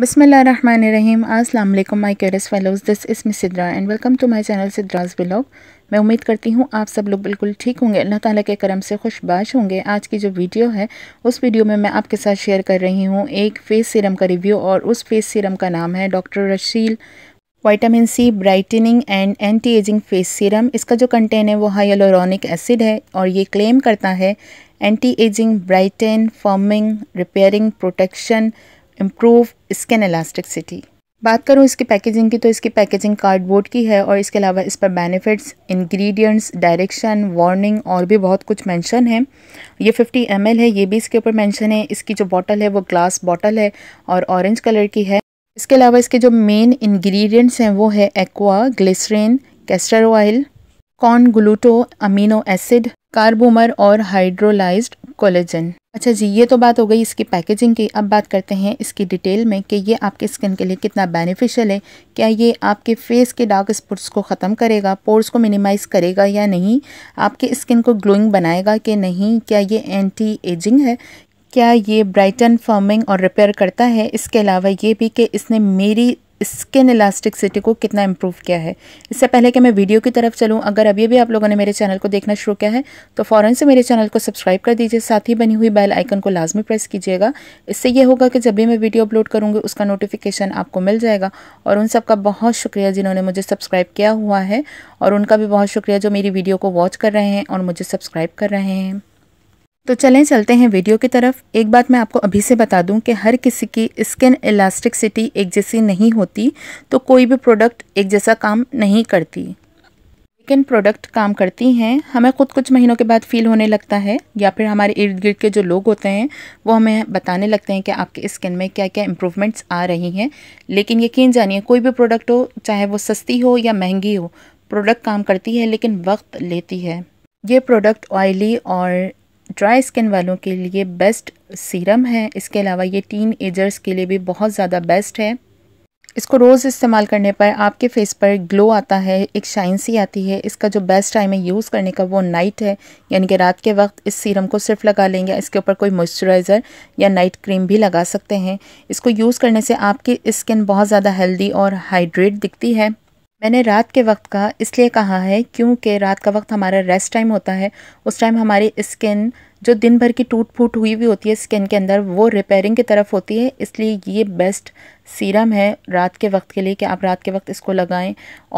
बसमीम अल्लाम my कैरस fellows this is Sidra and welcome to my channel Sidra's blog मैं उम्मीद करती हूँ आप सब लोग बिल्कुल ठीक होंगे अल्लाह ताला के करम से खुशबाश होंगे आज की जो वीडियो है उस वीडियो में मैं आपके साथ शेयर कर रही हूँ एक फ़ेस सीरम का रिव्यू और उस फ़ेस सीरम का नाम है doctor Rashel vitamin C brightening and anti ageing face serum इसका जो कंटेन है वो हाइलोरॉनिक एसिड है और ये क्लेम करता है anti ageing brighten forming repairing protection improve skin elasticity बात करूँ इसकी पैकेजिंग की तो इसकी पैकेजिंग कार्डबोर्ड की है और इसके अलावा इस पर बेनिफिट्स इंग्रेडिएंट्स डायरेक्शन वार्निंग और भी बहुत कुछ मेंशन है ये 50 एम है ये भी इसके ऊपर मेंशन है इसकी जो बॉटल है वो ग्लास बॉटल है और ऑरेंज कलर की है इसके अलावा इसके जो मेन इन्ग्रीडियंट्स हैं वो है aqua glycerin castor oil corn ग्लूटो अमीनो एसिड कार्बोमर और हाइड्रोलाइज्ड कोलेजन अच्छा जी ये तो बात हो गई इसकी पैकेजिंग की अब बात करते हैं इसकी डिटेल में कि ये आपके स्किन के लिए कितना बेनिफिशियल है क्या ये आपके फेस के डार्क स्पॉट्स को ख़त्म करेगा पोर्स को मिनिमाइज़ करेगा या नहीं आपके स्किन को ग्लोइंग बनाएगा कि नहीं क्या ये एंटी एजिंग है क्या ये ब्राइटन फॉर्मिंग और रिपेयर करता है इसके अलावा ये भी कि इसने मेरी स्किन इलास्टिकसिटी को कितना इम्प्रूव किया है इससे पहले कि मैं वीडियो की तरफ चलूँ अगर अभी भी आप लोगों ने मेरे चैनल को देखना शुरू किया है तो फ़ौरन से मेरे चैनल को सब्सक्राइब कर दीजिए साथ ही बनी हुई बेल आइकन को लाजमी प्रेस कीजिएगा इससे यह होगा कि जब भी मैं वीडियो अपलोड करूँगी उसका नोटिफिकेशन आपको मिल जाएगा और उन सबका बहुत शुक्रिया जिन्होंने मुझे सब्सक्राइब किया हुआ है और उनका भी बहुत शुक्रिया जो मेरी वीडियो को वॉच कर रहे हैं और मुझे सब्सक्राइब कर रहे हैं तो चलें चलते हैं वीडियो की तरफ एक बात मैं आपको अभी से बता दूं कि हर किसी की स्किन इलास्टिकसिटी एक जैसी नहीं होती तो कोई भी प्रोडक्ट एक जैसा काम नहीं करती लेकिन प्रोडक्ट काम करती हैं हमें खुद कुछ महीनों के बाद फील होने लगता है या फिर हमारे इर्द गिर्द के जो लोग होते हैं वो हमें बताने लगते हैं कि आपके स्किन में क्या क्या इम्प्रूवमेंट्स आ रही हैं लेकिन यकीन जानिए कोई भी प्रोडक्ट हो चाहे वो सस्ती हो या महंगी हो प्रोडक्ट काम करती है लेकिन वक्त लेती है ये प्रोडक्ट ऑयली और ड्राई स्किन वालों के लिए बेस्ट सीरम है इसके अलावा ये टीन एजर्स के लिए भी बहुत ज़्यादा बेस्ट है इसको रोज़ इस्तेमाल करने पर आपके फेस पर ग्लो आता है एक शाइन सी आती है इसका जो बेस्ट टाइम है यूज़ करने का वो नाइट है यानी कि रात के वक्त इस सीरम को सिर्फ लगा लेंगे इसके ऊपर कोई मॉइस्चराइज़र या नाइट क्रीम भी लगा सकते हैं इसको यूज़ करने से आपकी स्किन बहुत ज़्यादा हेल्दी और हाइड्रेट दिखती है मैंने रात के वक्त का इसलिए कहा है क्योंकि रात का वक्त हमारा रेस्ट टाइम होता है उस टाइम हमारी स्किन जो दिन भर की टूट फूट हुई भी होती है स्किन के अंदर वो रिपेयरिंग की तरफ होती है इसलिए ये बेस्ट सीरम है रात के वक्त के लिए कि आप रात के वक्त इसको लगाएं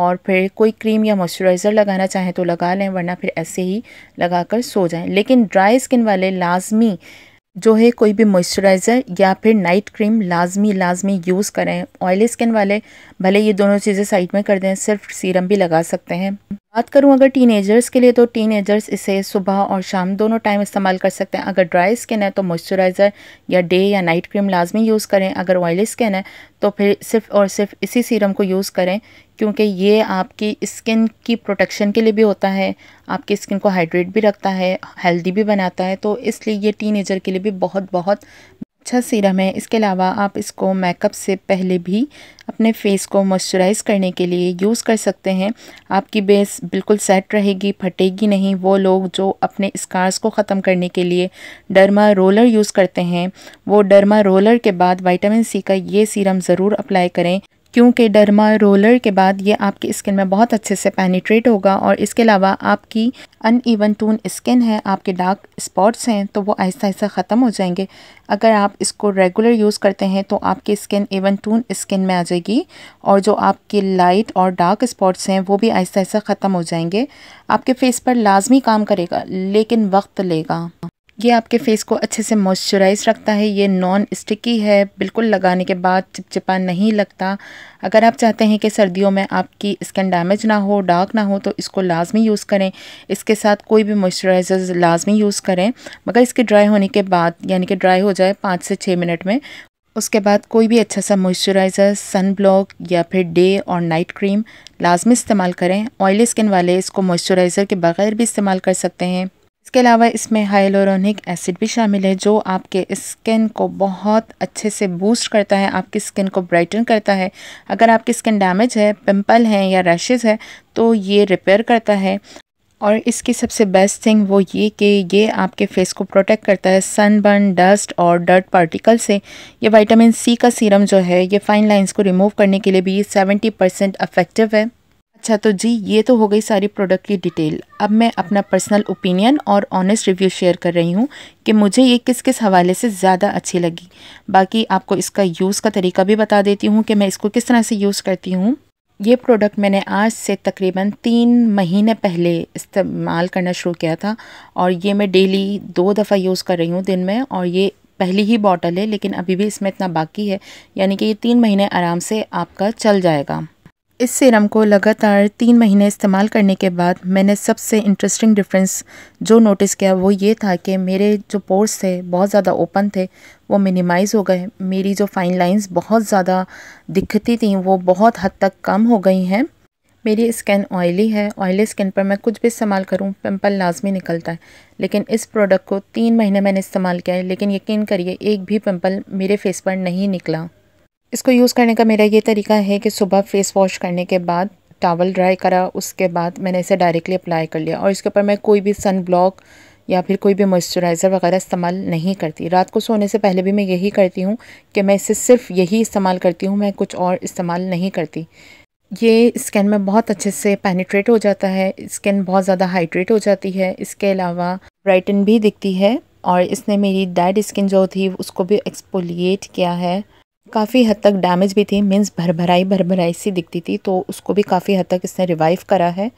और फिर कोई क्रीम या मॉइस्चराइज़र लगाना चाहें तो लगा लें वरना फिर ऐसे ही लगाकर सो जाएं लेकिन ड्राई स्किन वाले लाजमी जो है कोई भी मॉइस्चराइज़र या फिर नाइट क्रीम लाजमी लाजमी यूज़ करें ऑयली स्किन वाले भले ये दोनों चीज़ें साइड में कर दें सिर्फ सीरम भी लगा सकते हैं बात करूं अगर टीनेजर्स के लिए तो टीनेजर्स इसे सुबह और शाम दोनों टाइम इस्तेमाल कर सकते हैं अगर ड्राई स्किन है तो मॉइस्चराइज़र या डे या नाइट क्रीम लाजमी यूज़ करें अगर ऑयली स्किन है तो फिर सिर्फ और सिर्फ इसी सीरम को यूज़ करें क्योंकि ये आपकी स्किन की प्रोटेक्शन के लिए भी होता है आपकी स्किन को हाइड्रेट भी रखता है हेल्दी भी बनाता है तो इसलिए ये टीन के लिए भी बहुत बहुत अच्छा सीरम है इसके अलावा आप इसको मेकअप से पहले भी अपने फेस को मॉइस्चराइज़ करने के लिए यूज़ कर सकते हैं आपकी बेस बिल्कुल सेट रहेगी फटेगी नहीं वो लोग जो अपने स्कार्स को ख़त्म करने के लिए डरमा रोलर यूज़ करते हैं वो डर्मा रोलर के बाद वाइटामिन सी का ये सीरम ज़रूर अप्लाई करें क्योंकि डरमा रोलर के बाद ये आपकी स्किन में बहुत अच्छे से पेनीट्रेट होगा और इसके अलावा आपकी अन ईवन टून स्किन है आपके डार्क स्पॉट्स हैं तो वो आहिस्ता आहिस्ता ख़त्म हो जाएंगे अगर आप इसको रेगुलर यूज़ करते हैं तो आपकी स्किन इवन टून स्किन में आ जाएगी और जो आपके लाइट और डार्क स्पॉट्स हैं वो भी आहिस्ता आहिस्ता ख़त्म हो जाएंगे आपके फेस पर लाजमी काम करेगा लेकिन वक्त लेगा ये आपके फेस को अच्छे से मॉइस्चराइज रखता है ये नॉन स्टिकी है बिल्कुल लगाने के बाद चिपचिपा नहीं लगता अगर आप चाहते हैं कि सर्दियों में आपकी स्किन डैमेज ना हो डार्क ना हो तो इसको लाजमी यूज़ करें इसके साथ कोई भी मॉइस्चराइज़र लाजमी यूज़ करें मगर इसके ड्राई होने के बाद यानी कि ड्राई हो जाए पाँच से छः मिनट में उसके बाद कोई भी अच्छा सा मॉइस्चराइज़र सन ब्लॉक या फिर डे और नाइट क्रीम लाजमी इस्तेमाल करें ऑयली स्किन वाले इसको मॉइस्चराइज़र के बग़ैर भी इस्तेमाल कर सकते हैं इसके अलावा इसमें हाइलोरोनिक एसिड भी शामिल है जो आपके स्किन को बहुत अच्छे से बूस्ट करता है आपकी स्किन को ब्राइटन करता है अगर आपकी स्किन डैमेज है पिंपल हैं या रैशेज़ है तो ये रिपेयर करता है और इसकी सबसे बेस्ट थिंग वो ये कि ये आपके फेस को प्रोटेक्ट करता है सनबर्न डस्ट और डर्ट पार्टिकल से ये विटामिन सी का सीरम जो है ये फाइन लाइंस को रिमूव करने के लिए भी ये सेवेंटी परसेंट अफेक्टिव है अच्छा तो जी ये तो हो गई सारी प्रोडक्ट की डिटेल अब मैं अपना पर्सनल ओपिनियन और ऑनेस्ट रिव्यू शेयर कर रही हूँ कि मुझे ये किस किस हवाले से ज़्यादा अच्छी लगी बाकी आपको इसका यूज़ का तरीका भी बता देती हूँ कि मैं इसको किस तरह से यूज़ करती हूँ ये प्रोडक्ट मैंने आज से तकरीबन तीन महीने पहले इस्तेमाल करना शुरू किया था और ये मैं डेली दो दफ़ा यूज़ कर रही हूँ दिन में और ये पहली ही बॉटल है लेकिन अभी भी इसमें इतना बाकी है यानी कि ये तीन महीने आराम से आपका चल जाएगा इस सीरम को लगातार तीन महीने इस्तेमाल करने के बाद मैंने सबसे इंटरेस्टिंग डिफरेंस जो नोटिस किया वो ये था कि मेरे जो पोर्स थे बहुत ज़्यादा ओपन थे वो मिनिमाइज़ हो गए मेरी जो फाइन लाइंस बहुत ज़्यादा दिखती थी वो बहुत हद तक कम हो गई हैं मेरी स्किन ऑयली है ऑयली स्किन पर मैं कुछ भी इस्तेमाल करूँ पिम्पल लाजमी निकलता है लेकिन इस प्रोडक्ट को तीन महीने मैंने इस्तेमाल किया है लेकिन यकीन करिए एक भी पिम्पल मेरे फेस पर नहीं निकला इसको यूज़ करने का मेरा ये तरीका है कि सुबह फ़ेस वॉश करने के बाद टावल ड्राई करा उसके बाद मैंने इसे डायरेक्टली अप्लाई कर लिया और इसके ऊपर मैं कोई भी सन ब्लॉक या फिर कोई भी मॉइस्चराइज़र वगैरह इस्तेमाल नहीं करती रात को सोने से पहले भी मैं यही करती हूँ कि मैं इसे सिर्फ यही इस्तेमाल करती हूँ मैं कुछ और इस्तेमाल नहीं करती ये स्किन में बहुत अच्छे से पैनिट्रेट हो जाता है स्किन बहुत ज़्यादा हाइड्रेट हो जाती है इसके अलावा ब्राइटन भी दिखती है और इसने मेरी डेड स्किन जो थी उसको भी एक्सपोलिएट किया है काफ़ी हद तक डैमेज भी थी मीन्स भरभराई भरभराई सी दिखती थी तो उसको भी काफ़ी हद तक इसने रिवाइव करा है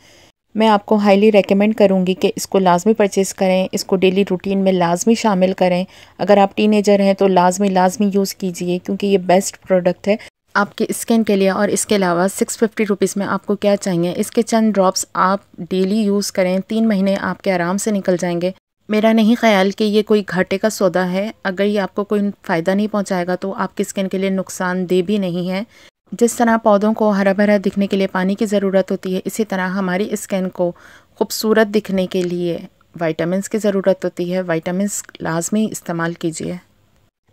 मैं आपको हाईली रेकमेंड करूँगी कि इसको लाजमी परचेज़ करें इसको डेली रूटीन में लाजमी शामिल करें अगर आप टीनेजर हैं तो लाजमी लाजमी यूज़ कीजिए क्योंकि ये बेस्ट प्रोडक्ट है आपके स्किन के लिए और इसके अलावा सिक्स फिफ्टी रुपीज़ में आपको क्या चाहिए इसके चंद ड्रॉप्स आप डेली यूज़ करें तीन महीने आपके आराम से निकल जाएंगे मेरा नहीं ख्याल कि ये कोई घाटे का सौदा है अगर ये आपको कोई फ़ायदा नहीं पहुंचाएगा तो आपकी स्किन के लिए नुकसानदेह भी नहीं है जिस तरह पौधों को हरा भरा दिखने के लिए पानी की ज़रूरत होती है इसी तरह हमारी स्किन को खूबसूरत दिखने के लिए वाइटामस की ज़रूरत होती है वाइटामस लाजमी इस्तेमाल कीजिए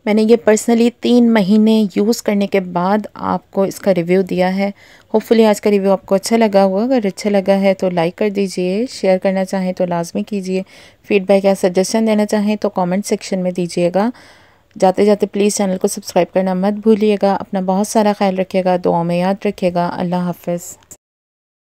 मैंने ये पर्सनली तीन महीने यूज़ करने के बाद आपको इसका रिव्यू दिया है होपफुली आज का रिव्यू आपको अच्छा लगा होगा अगर अच्छा लगा है तो लाइक कर दीजिए शेयर करना चाहें तो लाजमी कीजिए फीडबैक या सजेशन देना चाहें तो कमेंट सेक्शन में दीजिएगा जाते जाते प्लीज़ चैनल को सब्सक्राइब करना मत भूलिएगा अपना बहुत सारा ख्याल रखिएगा दुआ में याद रखिएगा अल्लाह हाफिज़